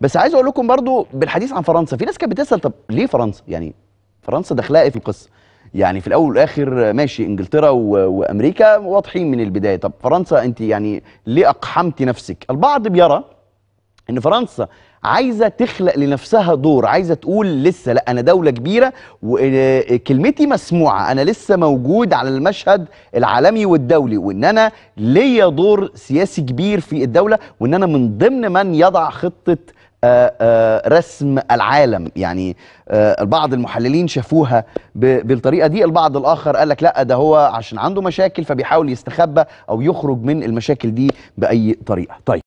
بس عايز اقول لكم برضو بالحديث عن فرنسا في ناس كانت بتسال طب ليه فرنسا يعني فرنسا داخلها ايه في القصه يعني في الاول والاخر ماشي انجلترا وامريكا واضحين من البدايه طب فرنسا انت يعني ليه اقحمتي نفسك البعض بيرى ان فرنسا عايزه تخلق لنفسها دور عايزه تقول لسه لا انا دوله كبيره وكلمتي آه، مسموعه انا لسه موجود على المشهد العالمي والدولي وان انا ليا دور سياسي كبير في الدوله وان انا من ضمن من يضع خطه آه، آه، رسم العالم يعني آه، البعض المحللين شافوها بالطريقه دي البعض الاخر قال لك لا ده هو عشان عنده مشاكل فبيحاول يستخبى او يخرج من المشاكل دي باي طريقه طيب